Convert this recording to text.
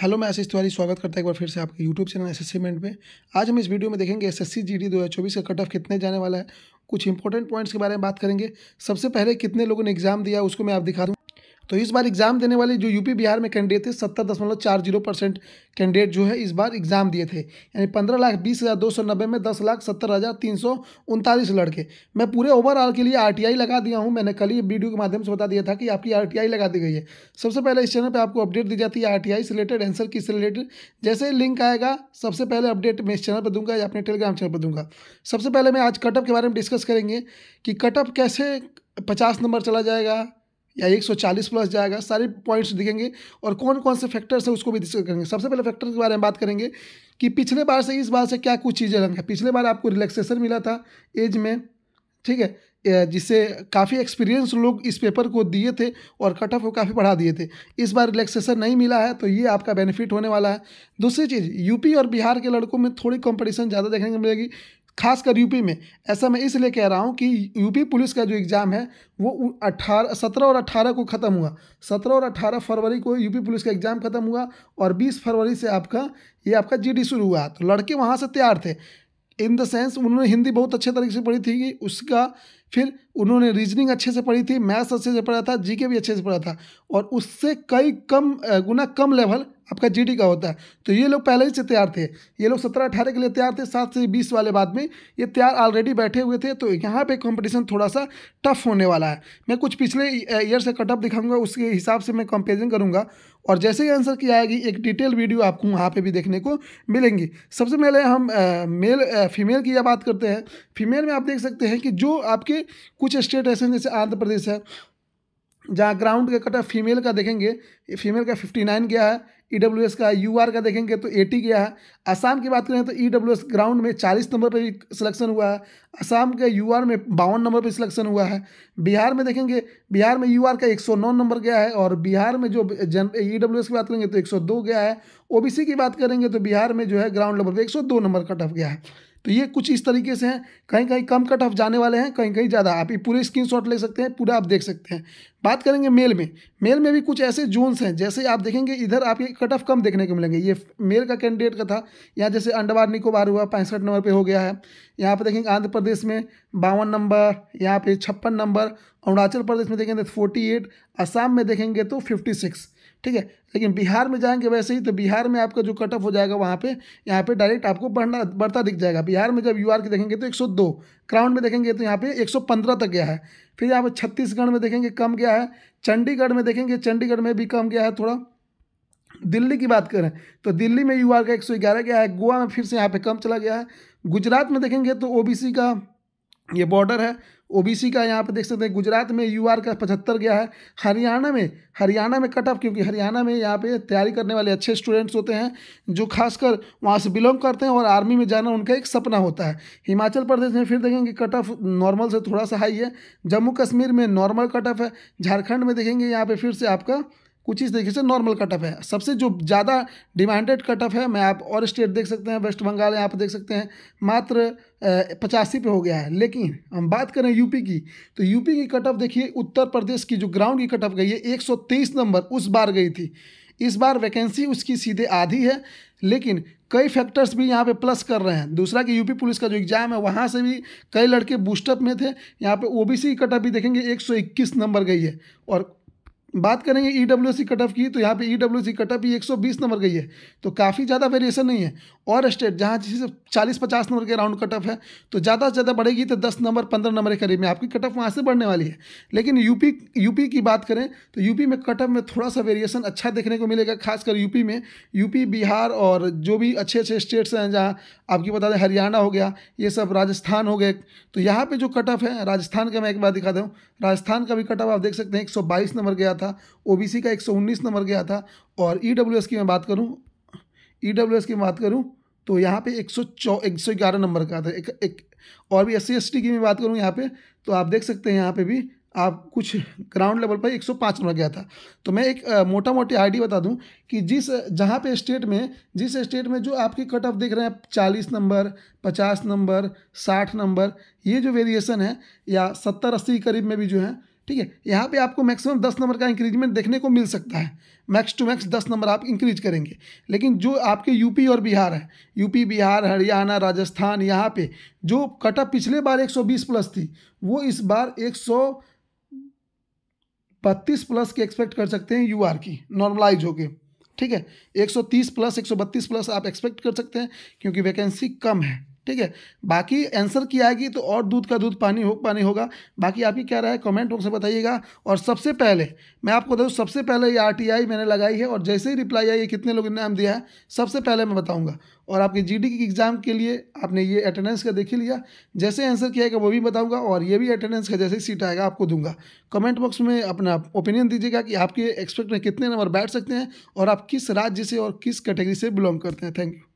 hello मैं आशीष तिवारी स्वागत करता है एक बार फिर से आपके यूट्यूब चैनल एस एस में आज हम इस वीडियो में देखेंगे S S C G D दो हज़ार चौबीस का कट ऑफ कितने जाने वाला है कुछ इंपॉर्टेंट पॉइंट्स के बारे में बात करेंगे सबसे पहले कितने लोगों ने एग्जाम दिया उसको मैं आप दिखा दूँ तो इस बार एग्ज़ाम देने वाले जो यूपी बिहार में कैंडिडेट थे सत्तर दशमलव चार जीरो परसेंट कैंडिडेट जो है इस बार एग्ज़ाम दिए थे यानी पंद्रह लाख बीस हज़ार दो सौ नब्बे में दस लाख सत्तर हज़ार तीन सौ उनतालीस लड़के मैं पूरे ओवरऑल के लिए आर लगा दिया हूँ मैंने कल ही वीडियो के माध्यम से बता दिया था कि आपकी आर लगा दी गई है सबसे पहले इस चैनल पर आपको अपडेट दी जाती है आर से रिलेटेड आंसर किस रिलेटेड जैसे ही लिंक आएगा सबसे पहले अपडेट मैं इस चैनल पर दूंगा या अपने टेलीग्राम चैनल पर दूंगा सबसे पहले मैं आज कटअप के बारे में डिस्कस करेंगे कि कटअप कैसे पचास नंबर चला जाएगा या 140 प्लस जाएगा सारे पॉइंट्स दिखेंगे और कौन कौन से फैक्टर्स हैं उसको भी डिस्कस करेंगे सबसे पहले फैक्टर के बारे में बात करेंगे कि पिछले बार से इस बार से क्या कुछ चीज़ें अलग हैं पिछले बार आपको रिलैक्सेशन मिला था एज में ठीक है जिससे काफ़ी एक्सपीरियंस लोग इस पेपर को दिए थे और कट ऑफ को काफ़ी बढ़ा दिए थे इस बार रिलैक्सेशन नहीं मिला है तो ये आपका बेनिफिट होने वाला है दूसरी चीज़ यूपी और बिहार के लड़कों में थोड़ी कंपटीशन ज़्यादा देखने को मिलेगी खासकर यूपी में ऐसा मैं इसलिए कह रहा हूँ कि यूपी पुलिस का जो एग्ज़ाम है वो अट्ठारह सत्रह और अट्ठारह को ख़त्म हुआ सत्रह और अट्ठारह फरवरी को यूपी पुलिस का एग्ज़ाम ख़त्म हुआ और बीस फरवरी से आपका ये आपका जीडी शुरू हुआ तो लड़के वहाँ से तैयार थे इन द सेंस उन्होंने हिंदी बहुत अच्छे तरीके से पढ़ी थी कि उसका फिर उन्होंने रीजनिंग अच्छे से पढ़ी थी मैथ्स अच्छे से पढ़ा था जीके भी अच्छे से पढ़ा था और उससे कई कम गुना कम लेवल आपका जीडी का होता है तो ये लोग पहले ही से तैयार थे ये लोग सत्रह अठारह के लिए तैयार थे सात से बीस वाले बाद में ये तैयार ऑलरेडी बैठे हुए थे तो यहाँ पे कंपटीशन थोड़ा सा टफ होने वाला है मैं कुछ पिछले ईयर से कटअप दिखाऊंगा उसके हिसाब से मैं कंपेरिजन करूँगा और जैसे ही आंसर की आएगी एक डिटेल वीडियो आपको वहाँ पे भी देखने को मिलेंगी सबसे पहले हम आ, मेल आ, फीमेल की यह बात करते हैं फीमेल में आप देख सकते हैं कि जो आपके जबकि कुछ स्टेट ऐसे जैसे आंध्र प्रदेश है जहाँ ग्राउंड का कटा फीमेल का देखेंगे फीमेल का फिफ्टी नाइन गया है ई e का यू का देखेंगे तो एटी गया है असम की बात करें तो ई e ग्राउंड में चालीस नंबर पर भी सिलेक्शन हुआ है असम के यू में बावन नंबर पर सिलेक्शन हुआ है बिहार में देखेंगे बिहार में यू का एक सौ नौ नंबर गया है और बिहार में जो जन ई e की बात करेंगे तो एक गया है ओ की बात करेंगे तो बिहार में जो है ग्राउंड लेवल पर एक नंबर कट ऑफ गया है तो ये कुछ इस तरीके से हैं कहीं कहीं कम कट ऑफ जाने वाले हैं कहीं कहीं ज़्यादा आप ये पूरे शॉट ले सकते हैं पूरा आप देख सकते हैं बात करेंगे मेल में मेल में भी कुछ ऐसे जोन्स हैं जैसे आप देखेंगे इधर आपके कट ऑफ कम देखने को मिलेंगे ये मेल का कैंडिडेट का था यहाँ जैसे अंडवार निकोबार हुआ पैंसठ नंबर पर हो गया है यहाँ पर देखेंगे आंध्र प्रदेश में बावन नंबर यहाँ पे छप्पन नंबर अरुणाचल प्रदेश में देखेंगे तो फोर्टी एट आसाम में देखेंगे तो फिफ्टी सिक्स ठीक है लेकिन बिहार में जाएंगे वैसे ही तो बिहार में आपका जो कट ऑफ हो जाएगा वहाँ पे यहाँ पे डायरेक्ट आपको बढ़ना बढ़ता दिख जाएगा बिहार में जब यूआर की देखेंगे तो एक सौ दो क्राउंड में देखेंगे तो यहाँ पे पंद्रह तक गया है फिर यहाँ पे छत्तीसगढ़ में देखेंगे कम गया है चंडीगढ़ में देखेंगे चंडीगढ़ में भी कम गया है थोड़ा दिल्ली की बात करें तो दिल्ली में आर का ग्यारह गया है गोवा में फिर से यहाँ पर कम चला गया है गुजरात में देखेंगे तो सी का ये बॉर्डर है ओबीसी का यहाँ पे देख सकते हैं गुजरात में यूआर का पचहत्तर गया है हरियाणा में हरियाणा में कट ऑफ क्योंकि हरियाणा में यहाँ पे तैयारी करने वाले अच्छे स्टूडेंट्स होते हैं जो खासकर वहाँ से बिलोंग करते हैं और आर्मी में जाना उनका एक सपना होता है हिमाचल प्रदेश में फिर देखेंगे कट ऑफ नॉर्मल से थोड़ा सा हाई है जम्मू कश्मीर में नॉर्मल कट ऑफ है झारखंड में देखेंगे यहाँ पर फिर से आपका कुछ इस तरीके से नॉर्मल कटअप है सबसे जो ज़्यादा डिमांडेड कटअप है मैं आप और स्टेट देख सकते हैं वेस्ट बंगाल यहाँ पर देख सकते हैं मात्र पचासी पे हो गया है लेकिन हम बात करें यूपी की तो यूपी की कटअप देखिए उत्तर प्रदेश की जो ग्राउंड की कटअप गई है एक नंबर उस बार गई थी इस बार वैकेंसी उसकी सीधे आधी है लेकिन कई फैक्टर्स भी यहाँ पे प्लस कर रहे हैं दूसरा कि यूपी पुलिस का जो एग्ज़ाम है वहाँ से भी कई लड़के बूस्टअप में थे यहाँ पे ओबीसी सी कटअप भी देखेंगे 121 नंबर गई है और बात करेंगे ई डब्ल्यू सी कटअप की तो यहाँ पे ई डब्ल्यू सी कटअप ही बीस नंबर गई है तो काफ़ी ज़्यादा वेरिएशन नहीं है और स्टेट जहाँ जैसे 40-50 नंबर के राउंड कटअप है तो ज़्यादा से ज़्यादा बढ़ेगी तो 10 नंबर 15 नंबर के करीब में आपकी कटअप वहाँ से बढ़ने वाली है लेकिन यूपी यूपी की बात करें तो यूपी में कटअप में थोड़ा सा वेरिएसन अच्छा देखने को मिलेगा खासकर यूपी में यूपी बिहार और जो भी अच्छे अच्छे स्टेट्स हैं जहाँ आपकी बता दें हरियाणा हो गया ये सब राजस्थान हो गए तो यहाँ पर जो कटअप है राजस्थान का मैं एक बार दिखा दूँ राजस्थान का भी कटअप आप देख सकते हैं एक नंबर गया था था ओबीसी का 119 नंबर गया था और ईडब्ल्यूएस e की मैं बात करूं ईडब्ल्यूएस e की बात करूं तो यहाँ पे एक सौ चौ एक सौ ग्यारह नंबर का था एक, एक और भी एस सी की मैं बात करूँ यहाँ पे तो आप देख सकते हैं यहाँ पे भी आप कुछ ग्राउंड लेवल पर 105 नंबर गया था तो मैं एक आ, मोटा मोटी आईडी बता दूं कि जिस जहाँ पे स्टेट में जिस स्टेट में जो आपके कट ऑफ देख रहे हैं 40 नंबर 50 नंबर 60 नंबर ये जो वेरिएशन है या 70 अस्सी के करीब में भी जो है ठीक है यहाँ पे आपको मैक्सिमम दस नंबर का इंक्रीजमेंट देखने को मिल सकता है मैक्स टू मैक्स दस नंबर आप इंक्रीज करेंगे लेकिन जो आपके यूपी और बिहार है यूपी बिहार हरियाणा राजस्थान यहाँ पे जो कटा पिछले बार बीस प्लस थी वो इस बार एक बत्तीस प्लस की एक्सपेक्ट कर सकते हैं यूआर की नॉर्मलाइज होके ठीक है 130 प्लस 132 प्लस आप एक्सपेक्ट कर सकते हैं क्योंकि वैकेंसी कम है ठीक है बाकी आंसर की आएगी तो और दूध का दूध पानी हो पानी होगा बाकी आपकी क्या रहा है कमेंट बॉक्स में बताइएगा और सबसे पहले मैं आपको बताऊँ सबसे पहले ये आर मैंने लगाई है और जैसे ही रिप्लाई आई है कितने लोगों ने नाम दिया है सबसे पहले मैं बताऊँगा और आपके जी की एग्ज़ाम के लिए आपने ये अटेंडेंस का देख लिया जैसे आंसर किया है वो भी बताऊँगा और ये भी अटेंडेंस का जैसे ही सीट आएगा आपको दूंगा कमेंट बॉक्स में अपना ओपिनियन दीजिएगा कि आपके एक्सपेक्ट में कितने नंबर बैठ सकते हैं और आप किस राज्य से और किस कैटेगरी से बिलोंग करते हैं थैंक यू